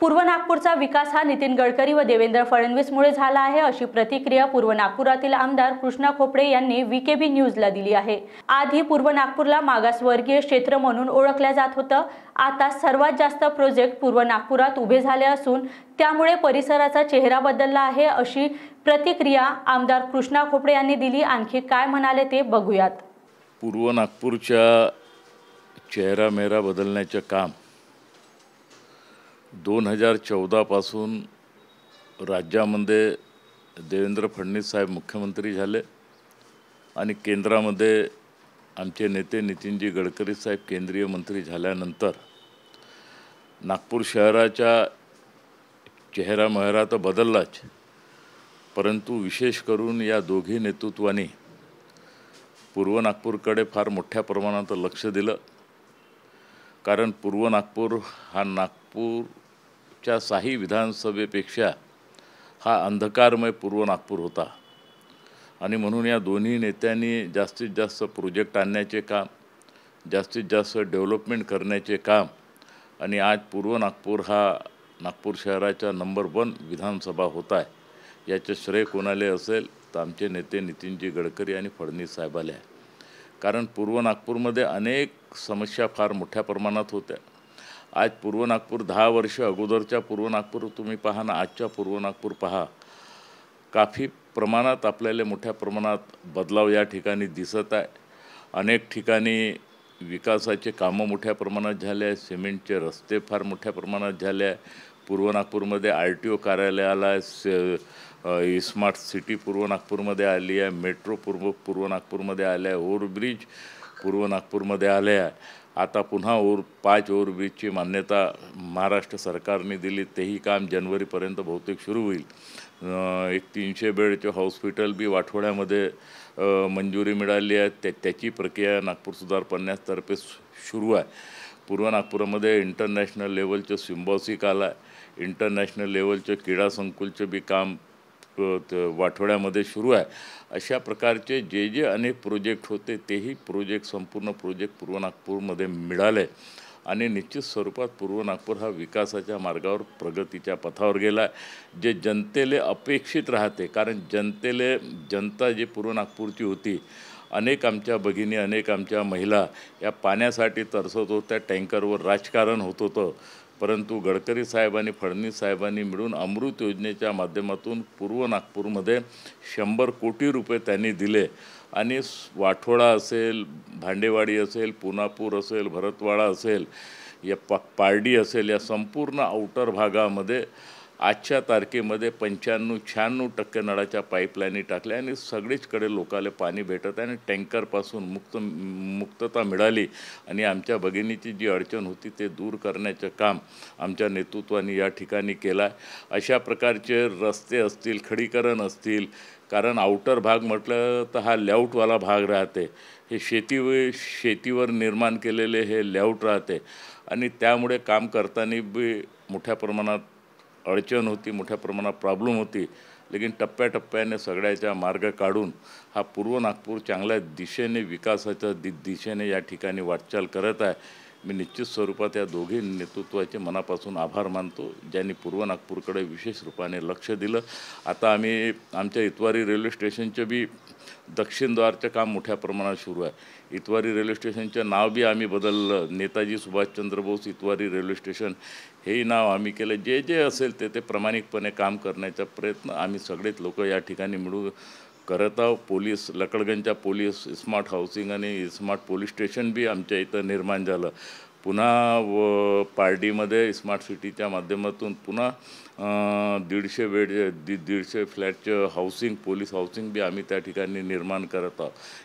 पूर्व नागपूरचा विकास हा नितीन गडकरी व देवेंद्र फडणवीसमुळे झाला आहे अशी प्रतिक्रिया पूर्व नागपुरातील आमदार कृष्णा खोपडे यांनी व्हीकेबी न्यूजला दिली आहे आधी पूर्व नागपूरला मागासवर्गीय क्षेत्र म्हणून ओळखल्या जात होतं आता सर्वात जास्त प्रोजेक्ट पूर्व नागपुरात उभे झाले असून त्यामुळे परिसराचा चेहरा बदलला आहे अशी प्रतिक्रिया आमदार कृष्णा खोपडे यांनी दिली आणखी काय म्हणाले ते बघूयात पूर्व नागपूरच्या चेहरा मेहरा बदलण्याचं काम दोन हजार चौदापासून राज्यामध्ये देवेंद्र फडणवीस साहेब मुख्यमंत्री झाले आणि केंद्रामध्ये आमचे नेते नितीनजी गडकरी साहेब केंद्रीय मंत्री झाल्यानंतर नागपूर शहराच्या चेहरा महरा तर बदललाच परंतु विशेष करून या दोघी नेतृत्वाने पूर्व नागपूरकडे फार मोठ्या प्रमाणात लक्ष दिलं कारण पूर्व नागपूर हा नागपूर मागच्या साही विधानसभेपेक्षा हा अंधकारमय पूर्व नागपूर होता आणि म्हणून या दोन्ही नेत्यांनी जास्तीत जास्त प्रोजेक्ट आणण्याचे काम जास्तीत जास्त डेव्हलपमेंट करण्याचे काम आणि आज पूर्व नागपूर हा नागपूर शहराच्या नंबर वन विधानसभा होत आहे याचे श्रेय कोणाले असेल तर आमचे नेते नितीनजी गडकरी आणि फडणीस साहेबाले आहे कारण पूर्व नागपूरमध्ये अनेक समस्या फार मोठ्या प्रमाणात होत्या आज पूर्व नागपूर दहा वर्ष अगोदरच्या पूर्व नागपूर तुम्ही पहा ना आजच्या पूर्व नागपूर पहा काफी प्रमाणात आपल्याला मोठ्या प्रमाणात बदलाव या ठिकाणी दिसत आहे अनेक ठिकाणी विकासाचे कामं मोठ्या प्रमाणात झाले आहे सिमेंटचे रस्ते फार मोठ्या प्रमाणात झाले आहे पूर्व नागपूरमध्ये आर टी ओ कार्यालयाला स स्मार्ट सिटी पूर्व नागपूरमध्ये आली आहे मेट्रो पूर्व पूर्व नागपूरमध्ये आल्या आहे ओव्हरब्रिज पूर्व नागपूरमध्ये आले आहे आता पुन्हा ओर पाच ब्रिजची मान्यता महाराष्ट्र सरकारने दिली तेही काम जानेवारीपर्यंत बहुतेक सुरू होईल एक तीनशे बेडचे हॉस्पिटल बी वाठवड्यामध्ये मंजुरी मिळाली आहे त्या त्याची प्रक्रिया नागपूर सुधार पन्नासतर्फे सुरू आहे पूर्व नागपूरमध्ये इंटरनॅशनल लेवलचं सिम्बॉसिक आला आहे इंटरनॅशनल लेवलचं क्रीडा संकुलचं बी काम वाठवड्यामध्ये सुरू आहे अशा प्रकारचे जे जे अनेक प्रोजेक्ट होते तेही प्रोजेक्ट संपूर्ण प्रोजेक्ट पूर्व नागपूरमध्ये मिळाले आणि निश्चित स्वरूपात पूर्व नागपूर हा विकासाच्या मार्गावर प्रगतीच्या पथावर गेला आहे जे जनतेले अपेक्षित राहते कारण जनतेले जनता जी पूर्व नागपूरची होती अनेक आमच्या भगिनी अनेक आमच्या महिला या पाण्यासाठी तरसत होत्या टँकरवर राजकारण होत होतं परंतु गडकरी साहेबांनी फडणवीस साहेबांनी मिळून अमृत योजनेच्या माध्यमातून पूर्व नागपूरमध्ये शंभर कोटी रुपये त्यांनी दिले आणि वाठोडा असेल भांडेवाडी असेल पुनापूर असेल भरतवाडा असेल या पा पारडी असेल या संपूर्ण आउटर भागामध्ये आजच्या तारखेमध्ये पंच्याण्णव शहाण्णव टक्के नळाच्या पाईपलाईनी टाकल्या आणि सगळीचकडे लोकाला पाणी भेटत आहे आणि टँकरपासून मुक्त मुक्तता मिळाली आणि आमच्या भगिनीची जी अडचण होती ते दूर करण्याचं काम आमच्या नेतृत्वाने या ठिकाणी केलं आहे अशा प्रकारचे रस्ते असतील खडीकरण असतील कारण आउटर भाग म्हटलं तर हा लेआउटवाला भाग राहते हे शेती शेतीवर निर्माण केलेले हे लेआउट राहते आणि त्यामुळे काम करताना बी मोठ्या प्रमाणात अडचण होती मोठ्या प्रमाणात प्रॉब्लेम होती लेकिन टप्प्याटप्प्याने सगळ्याचा मार्ग काढून हा पूर्व नागपूर चांगल्या दिशेने विकासाच्या दि दिशेने या ठिकाणी वाटचाल करत आहे मी निश्चित स्वरूपात या दोघे नेतृत्वाचे मनापासून आभार मानतो ज्यांनी पूर्व नागपूरकडे विशेष रूपाने लक्ष दिलं आता आम्ही आमच्या इतवारी रेल्वे स्टेशनचे बी दक्षिणद्वारचं काम मोठ्या प्रमाणात सुरू आहे इतवारी रेल्वे स्टेशनचं नाव बी आम्ही बदललं नेताजी सुभाषचंद्र बोस इतवारी रेल्वे स्टेशन हेही नाव आम्ही केलं जे जे असेल ते ते प्रामाणिकपणे काम करण्याचा प्रयत्न आम्ही सगळेच लोक या ठिकाणी मिळू करता पोलीस लकडगंजच्या पोलीस स्मार्ट हाऊसिंग आणि स्मार्ट पोलीस स्टेशन बी आमच्या इथं निर्माण झालं पुन्हा व पार्डीमध्ये स्मार्ट सिटीच्या माध्यमातून पुन्हा दीडशे बेड दीडशे फ्लॅटचं हाऊसिंग पोलीस हाऊसिंग बी आम्ही त्या ठिकाणी निर्माण करत आहोत